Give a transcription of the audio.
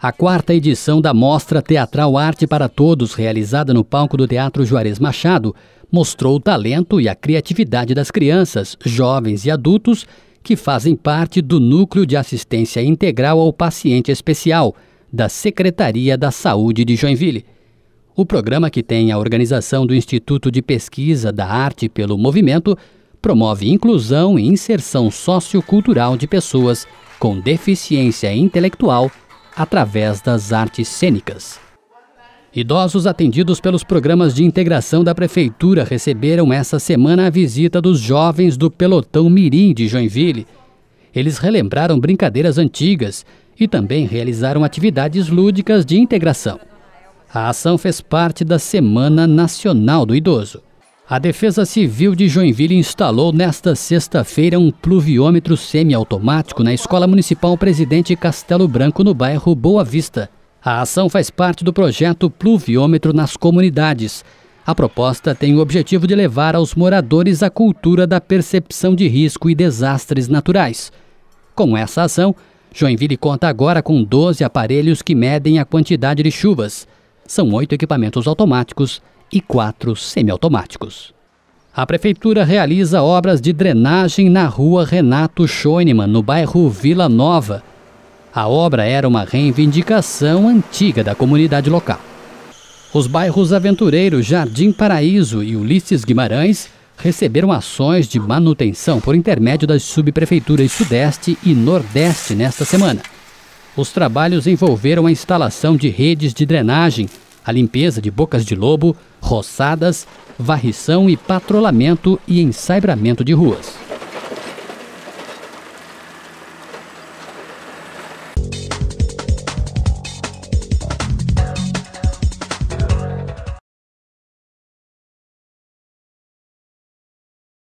A quarta edição da Mostra Teatral Arte para Todos, realizada no palco do Teatro Juarez Machado, mostrou o talento e a criatividade das crianças, jovens e adultos que fazem parte do Núcleo de Assistência Integral ao Paciente Especial, da Secretaria da Saúde de Joinville. O programa, que tem a organização do Instituto de Pesquisa da Arte pelo Movimento, promove inclusão e inserção sociocultural de pessoas com deficiência intelectual através das artes cênicas. Idosos atendidos pelos programas de integração da Prefeitura receberam essa semana a visita dos jovens do Pelotão Mirim de Joinville. Eles relembraram brincadeiras antigas e também realizaram atividades lúdicas de integração. A ação fez parte da Semana Nacional do Idoso. A Defesa Civil de Joinville instalou nesta sexta-feira um pluviômetro semiautomático na Escola Municipal Presidente Castelo Branco, no bairro Boa Vista. A ação faz parte do projeto Pluviômetro nas Comunidades. A proposta tem o objetivo de levar aos moradores a cultura da percepção de risco e desastres naturais. Com essa ação, Joinville conta agora com 12 aparelhos que medem a quantidade de chuvas. São oito equipamentos automáticos e quatro semiautomáticos. A prefeitura realiza obras de drenagem na rua Renato Schoenemann, no bairro Vila Nova. A obra era uma reivindicação antiga da comunidade local. Os bairros Aventureiro, Jardim Paraíso e Ulisses Guimarães receberam ações de manutenção por intermédio das subprefeituras Sudeste e Nordeste nesta semana. Os trabalhos envolveram a instalação de redes de drenagem, a limpeza de bocas de lobo, roçadas, varrição e patrulhamento e ensaibramento de ruas.